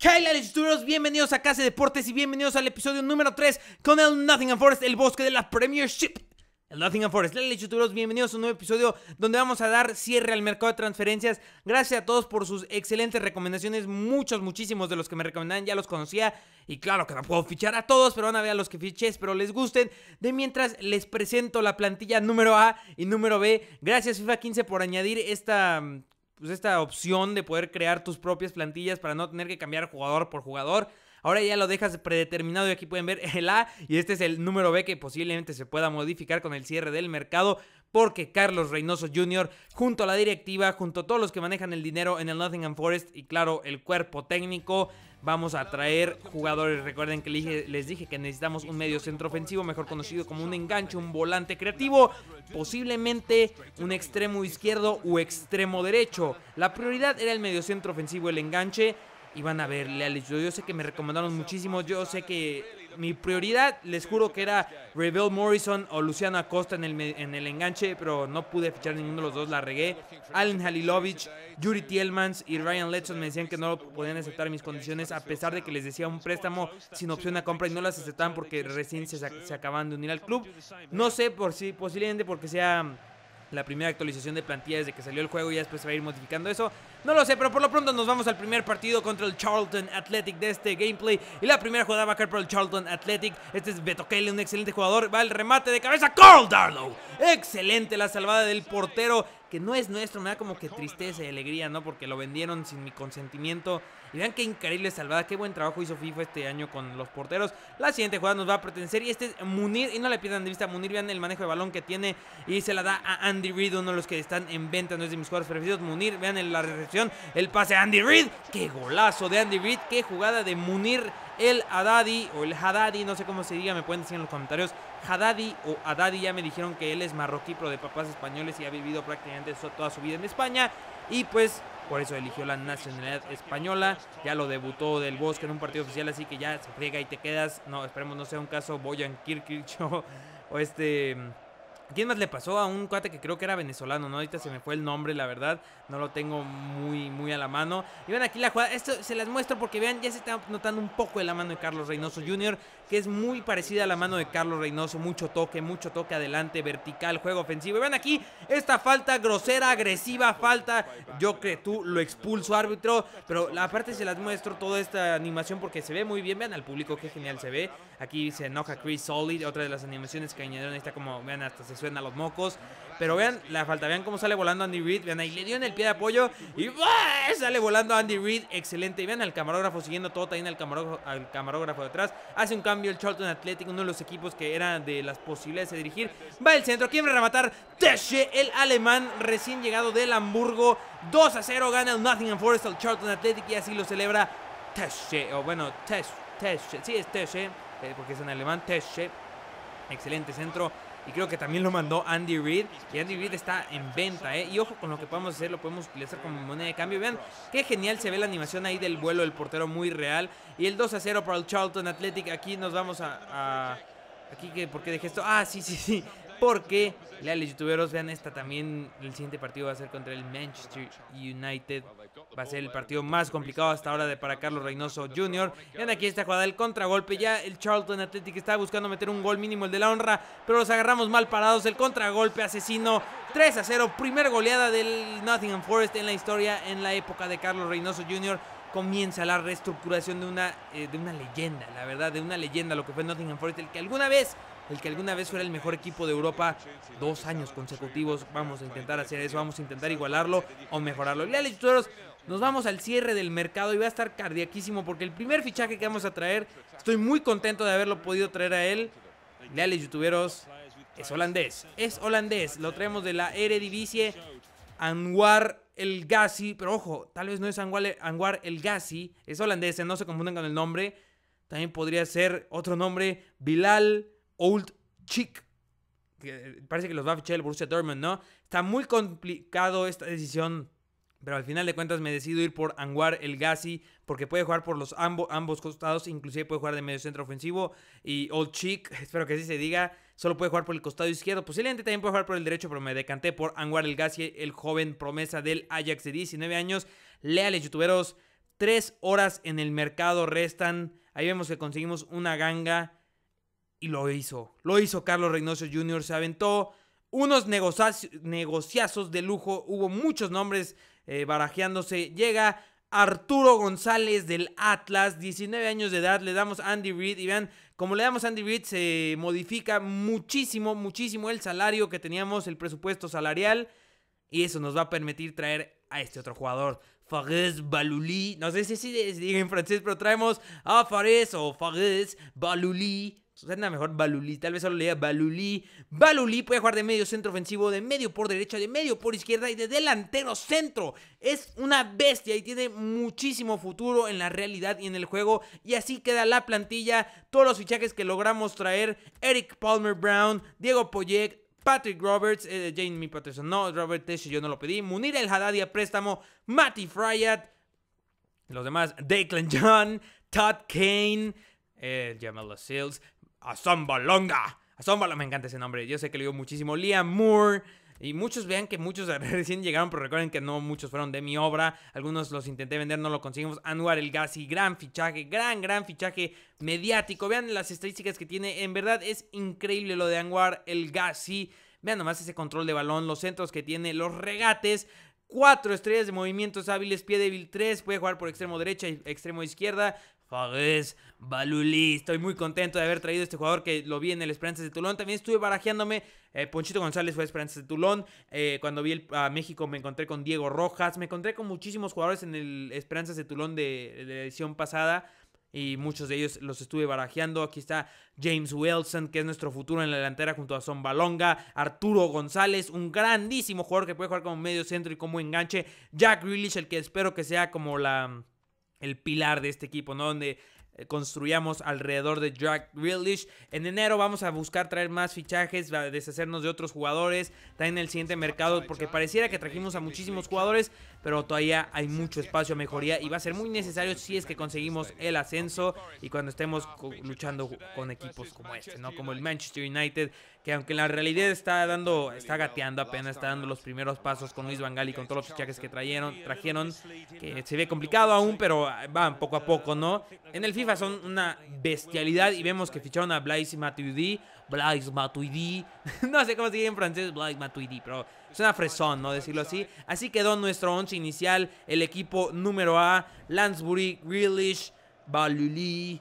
Kyle Lechuturos, bienvenidos a Casa de Deportes y bienvenidos al episodio número 3 con el Nothing and Forest, el bosque de la Premiership. El Nothing and Forest, Lele Chuturos, bienvenidos a un nuevo episodio donde vamos a dar cierre al mercado de transferencias. Gracias a todos por sus excelentes recomendaciones, muchos, muchísimos de los que me recomendaban ya los conocía y claro que no puedo fichar a todos, pero van a ver a los que fiché, espero les gusten. De mientras les presento la plantilla número A y número B. Gracias FIFA 15 por añadir esta pues esta opción de poder crear tus propias plantillas para no tener que cambiar jugador por jugador. Ahora ya lo dejas predeterminado y aquí pueden ver el A y este es el número B que posiblemente se pueda modificar con el cierre del mercado porque Carlos Reynoso Jr., junto a la directiva, junto a todos los que manejan el dinero en el Nottingham Forest y claro, el cuerpo técnico, vamos a traer jugadores. Recuerden que les dije que necesitamos un medio centro ofensivo, mejor conocido como un enganche, un volante creativo, posiblemente un extremo izquierdo o extremo derecho. La prioridad era el medio centro ofensivo, el enganche. Y van a verle yo, Yo sé que me recomendaron muchísimo. Yo sé que mi prioridad, les juro que era Reveal Morrison o Luciano Acosta en el, en el enganche, pero no pude fichar ninguno de los dos, la regué. Allen Halilovic, Yuri Tielmans y Ryan Letson me decían que no podían aceptar mis condiciones, a pesar de que les decía un préstamo sin opción a compra y no las aceptaban porque recién se, se acaban de unir al club. No sé por si, posiblemente porque sea la primera actualización de plantilla desde que salió el juego y después se va a ir modificando eso. No lo sé, pero por lo pronto nos vamos al primer partido contra el Charlton Athletic de este gameplay. Y la primera jugada va a caer por el Charlton Athletic. Este es Beto Kelly, un excelente jugador. Va el remate de cabeza. Carl Darlow. Excelente la salvada del portero que no es nuestro. Me da como que tristeza y alegría, ¿no? Porque lo vendieron sin mi consentimiento. Y vean qué increíble salvada, qué buen trabajo hizo FIFA este año con los porteros. La siguiente jugada nos va a pertenecer y este es Munir. Y no le pierdan de vista a Munir, vean el manejo de balón que tiene. Y se la da a Andy Reid, uno de los que están en venta, no es de mis jugadores preferidos. Munir, vean el, la el pase a Andy Reid. ¡Qué golazo de Andy Reid! ¡Qué jugada de Munir el Haddadi o el Hadadi No sé cómo se diga, me pueden decir en los comentarios. Hadadi o Haddadi, ya me dijeron que él es marroquí, pero de papás españoles y ha vivido prácticamente toda su vida en España. Y pues por eso eligió la nacionalidad española. Ya lo debutó del Bosque en un partido oficial, así que ya se friega y te quedas. No, esperemos no sea un caso Boyan Kirkirch o este ¿Quién más le pasó a un cuate que creo que era venezolano? ¿no? Ahorita se me fue el nombre, la verdad. No lo tengo muy, muy a la mano. Y ven aquí la jugada. Esto se las muestro porque vean, ya se está notando un poco de la mano de Carlos Reynoso Jr., que es muy parecida a la mano de Carlos Reynoso. Mucho toque, mucho toque adelante, vertical, juego ofensivo. Y vean aquí esta falta grosera, agresiva, falta. Yo creo tú lo expulso, árbitro. Pero aparte se las muestro toda esta animación porque se ve muy bien. Vean al público, qué genial se ve. Aquí se enoja Chris Solid, otra de las animaciones que añadieron. Está como, vean, hasta se suenan los mocos. Pero vean la falta, vean cómo sale volando Andy Reid. Vean ahí, le dio en el pie de apoyo y sale volando Andy Reid. Excelente. Y vean al camarógrafo siguiendo todo, también al camarógrafo, al camarógrafo detrás. Hace un cambio el Charlton Athletic, uno de los equipos que era de las posibilidades de dirigir. Va el centro, a rematar Tesche, el alemán recién llegado del Hamburgo. 2 a 0 gana el and Forest al Charlton Athletic y así lo celebra Tesche. O bueno, Tesche, Tesche, sí es Tesche. Eh, porque es en alemán, Excelente centro. Y creo que también lo mandó Andy Reid. Y Andy Reid está en venta, ¿eh? Y ojo con lo que podemos hacer, lo podemos utilizar como moneda de cambio. Vean qué genial se ve la animación ahí del vuelo del portero, muy real. Y el 2 a 0 para el Charlton Athletic. Aquí nos vamos a. aquí, que porque dejé esto? Ah, sí, sí, sí porque leales youtuberos vean esta también. El siguiente partido va a ser contra el Manchester United. Va a ser el partido más complicado hasta ahora de para Carlos Reynoso Jr. Vean aquí esta jugada del contragolpe. Ya el Charlton Athletic está buscando meter un gol mínimo, el de la honra, pero los agarramos mal parados. El contragolpe asesino 3 a 0. Primer goleada del Nottingham Forest en la historia en la época de Carlos Reynoso Jr comienza la reestructuración de una, eh, de una leyenda, la verdad, de una leyenda, lo que fue Nottingham Forest, el que alguna vez, el que alguna vez fuera el mejor equipo de Europa, dos años consecutivos, vamos a intentar hacer eso, vamos a intentar igualarlo o mejorarlo. Y youtuberos nos vamos al cierre del mercado y va a estar cardiaquísimo porque el primer fichaje que vamos a traer, estoy muy contento de haberlo podido traer a él. Leales youtuberos, es holandés, es holandés, lo traemos de la Eredivisie, Anwar el Gassi, pero ojo, tal vez no es Anguar, el Gassi, es holandés, ¿eh? no se confunden con el nombre. También podría ser otro nombre, Bilal Old Chick. Que parece que los va a fichar el Borussia ¿no? Está muy complicado esta decisión pero al final de cuentas me decido ir por Anguar El Gassi, porque puede jugar por los ambos, ambos costados, inclusive puede jugar de medio centro ofensivo y Old Chick, espero que así se diga, solo puede jugar por el costado izquierdo, posiblemente también puede jugar por el derecho, pero me decanté por Anguar El Gassi, el joven promesa del Ajax de 19 años. Leales youtuberos, tres horas en el mercado restan, ahí vemos que conseguimos una ganga y lo hizo, lo hizo Carlos Reynoso Jr., se aventó unos negociazos de lujo, hubo muchos nombres eh, barajeándose. Llega Arturo González del Atlas, 19 años de edad. Le damos Andy Reid y vean, como le damos Andy Reid, se modifica muchísimo, muchísimo el salario que teníamos, el presupuesto salarial. Y eso nos va a permitir traer a este otro jugador, Fares Baluli. No sé si se diga en francés, pero traemos a Fares o Fares Baluli Suena mejor Balulí. Tal vez solo leía Balulí. Balulí puede jugar de medio centro ofensivo, de medio por derecha, de medio por izquierda y de delantero centro. Es una bestia y tiene muchísimo futuro en la realidad y en el juego. Y así queda la plantilla. Todos los fichajes que logramos traer. Eric Palmer Brown, Diego Poyek Patrick Roberts, eh, Jane Jamie Patterson, no, Robert Tesh, yo no lo pedí. Munir El y a préstamo, Matty Fryat, los demás, Declan John, Todd Kane, eh, Jamal Seals, a Longa, me encanta ese nombre. Yo sé que lo digo muchísimo. Liam Moore. Y muchos vean que muchos recién llegaron, pero recuerden que no muchos fueron de mi obra. Algunos los intenté vender, no lo conseguimos. Anwar El Ghazi, gran fichaje, gran, gran fichaje mediático. Vean las estadísticas que tiene. En verdad es increíble lo de Anwar El Ghazi. Vean nomás ese control de balón, los centros que tiene, los regates. Cuatro estrellas de movimientos hábiles, pie débil 3, puede jugar por extremo derecha y extremo izquierda, es Balulí, estoy muy contento de haber traído a este jugador que lo vi en el Esperanzas de Tulón. También estuve barajeándome, eh, Ponchito González fue Esperanzas de Tulón. Eh, cuando vi a México me encontré con Diego Rojas, me encontré con muchísimos jugadores en el Esperanzas de Tulón de, la edición pasada y muchos de ellos los estuve barajeando. Aquí está James Wilson, que es nuestro futuro en la delantera junto a Son Balonga. Arturo González, un grandísimo jugador que puede jugar como medio centro y como enganche. Jack Grealish, el que espero que sea como la el pilar de este equipo, ¿no? Donde eh, construyamos alrededor de Jack Grealish. En enero vamos a buscar traer más fichajes, deshacernos de otros jugadores, también en el siguiente mercado, porque pareciera que trajimos a muchísimos jugadores, pero todavía hay mucho espacio a mejoría y va a ser muy necesario si es que conseguimos el ascenso y cuando estemos luchando con equipos como este, ¿no? Como el Manchester United, que aunque en la realidad está dando, está gateando apenas, está dando los primeros pasos con Luis Vangal y con todos los fichajes que trajeron, trajeron, que se ve complicado aún, pero van poco a poco, ¿no? En el FIFA son una bestialidad y vemos que ficharon a Blaise Matuidi Blaise Matuidi. no sé cómo se dice en francés Blaise Matuidi, pero una fresón, ¿no? Decirlo así. Así quedó nuestro once inicial, el equipo número A, Lansbury, Grealish, Baluli,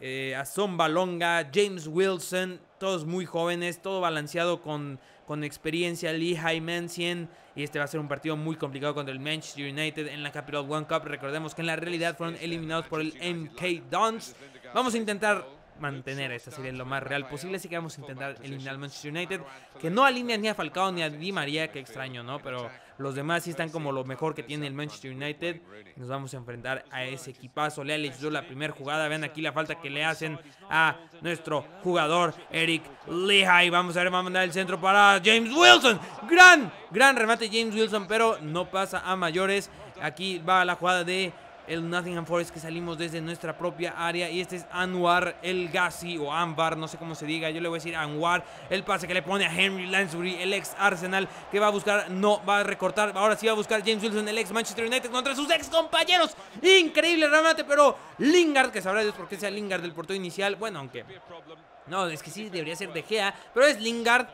eh, Balonga, James Wilson, todos muy jóvenes, todo balanceado con, con experiencia, Lee Mancien, y este va a ser un partido muy complicado contra el Manchester United en la Capital One Cup. Recordemos que en la realidad fueron eliminados por el MK Dons. Vamos a intentar mantener esta serie lo más real posible, así que vamos a intentar eliminar al Manchester United, que no alinea ni a Falcao ni a Di María, que extraño, ¿no? Pero los demás sí están como lo mejor que tiene el Manchester United. Nos vamos a enfrentar a ese equipazo. ha le la primera jugada. Vean aquí la falta que le hacen a nuestro jugador Eric Lehigh. Vamos a ver, va a mandar el centro para James Wilson. Gran, gran remate James Wilson, pero no pasa a mayores. Aquí va la jugada de el Nottingham Forest que salimos desde nuestra propia área y este es Anwar El Gazi. o Anwar, no sé cómo se diga, yo le voy a decir Anwar, el pase que le pone a Henry Lansbury, el ex Arsenal que va a buscar, no, va a recortar, ahora sí va a buscar James Wilson, el ex Manchester United contra sus ex compañeros, increíble remate, pero Lingard, que sabrá Dios por qué sea Lingard del portero inicial, bueno, aunque... No, es que sí debería ser De Gea, pero es Lingard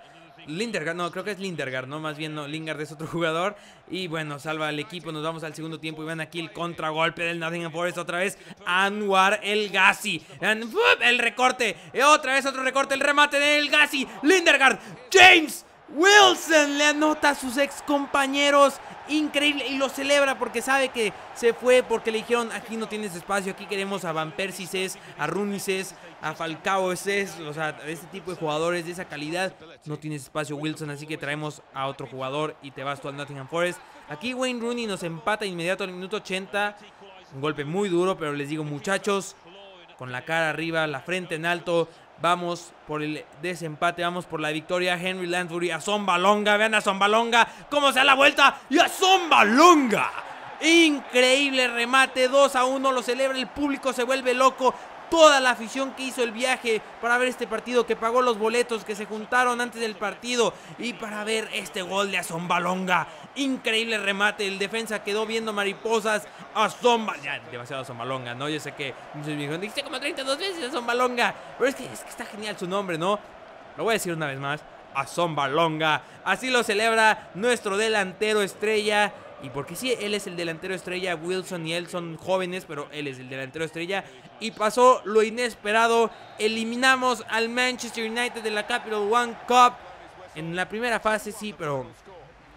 Lindergard, no, creo que es Lindergard, no, más bien no, es otro jugador. Y bueno, salva al equipo, nos vamos al segundo tiempo y van aquí el contragolpe del Nothing Forest otra vez. Anwar El Gassi, el recorte, eh, otra vez otro recorte, el remate del Gassi, Lindergard, James. Wilson le anota a sus ex compañeros. Increíble. Y lo celebra porque sabe que se fue. Porque le dijeron: aquí no tienes espacio. Aquí queremos a Van Persis, a Runices, a Falcao O sea, este tipo de jugadores de esa calidad. No tienes espacio, Wilson. Así que traemos a otro jugador y te vas tú al Nottingham Forest. Aquí Wayne Rooney nos empata inmediato al minuto 80. Un golpe muy duro, pero les digo, muchachos, con la cara arriba, la frente en alto, Vamos por el desempate, vamos por la victoria. Henry Lansbury a Zombalonga. Vean a Zombalonga cómo se da la vuelta. Y a Zombalonga. Increíble remate, 2 a 1. Lo celebra el público, se vuelve loco toda la afición que hizo el viaje para ver este partido, que pagó los boletos, que se juntaron antes del partido y para ver este gol de Azombalonga. Increíble remate. El defensa quedó viendo mariposas a Sombalonga. demasiado Zombalonga, ¿no? Yo sé que muchos me dijiste como 32 veces a Pero es que, está genial su nombre, ¿no? Lo voy a decir una vez más. A Sombalonga. Así lo celebra nuestro delantero estrella. Y porque sí, él es el delantero estrella, Wilson y él son jóvenes, pero él es el delantero estrella. Y pasó lo inesperado, eliminamos al Manchester United de la Capital One Cup. En la primera fase sí, pero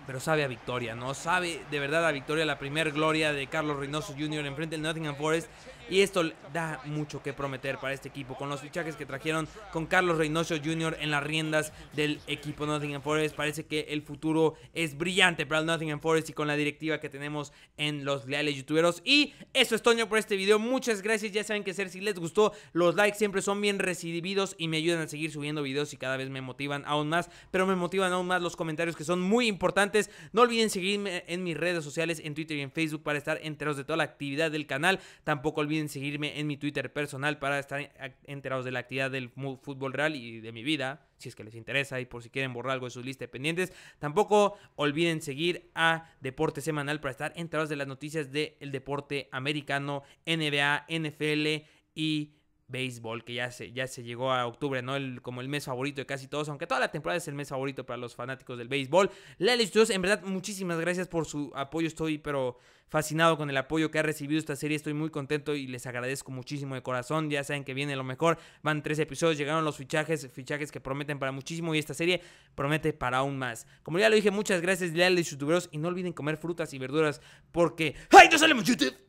pero sabe a victoria, ¿no? Sabe de verdad a victoria, la primera gloria de Carlos Reynoso Jr. enfrente del Nottingham Forest. Y esto da mucho que prometer para este equipo con los fichajes que trajeron con Carlos Reynoso Jr. en las riendas del equipo Nottingham Forest. Parece que el futuro es brillante para Nothing Nottingham Forest y con la directiva que tenemos en los leales youtuberos. Y eso es Toño por este video. Muchas gracias. Ya saben que ser si les gustó, los likes siempre son bien recibidos y me ayudan a seguir subiendo videos y cada vez me motivan aún más. Pero me motivan aún más los comentarios que son muy importantes. No olviden seguirme en mis redes sociales, en Twitter y en Facebook para estar enteros de toda la actividad del canal. Tampoco olviden seguirme en mi Twitter personal para estar enterados de la actividad del fútbol real y de mi vida, si es que les interesa y por si quieren borrar algo de sus listas pendientes. Tampoco olviden seguir a Deporte Semanal para estar enterados de las noticias del deporte americano, NBA, NFL y béisbol, que ya se, ya se llegó a octubre, ¿no? El, como el mes favorito de casi todos, aunque toda la temporada es el mes favorito para los fanáticos del béisbol. y 2, en verdad, muchísimas gracias por su apoyo. Estoy, pero fascinado con el apoyo que ha recibido esta serie. Estoy muy contento y les agradezco muchísimo de corazón. Ya saben que viene lo mejor. Van tres episodios, llegaron los fichajes, fichajes que prometen para muchísimo y esta serie promete para aún más. Como ya lo dije, muchas gracias, leales youtubers Y no olviden comer frutas y verduras porque ¡Ay, no salimos YouTube!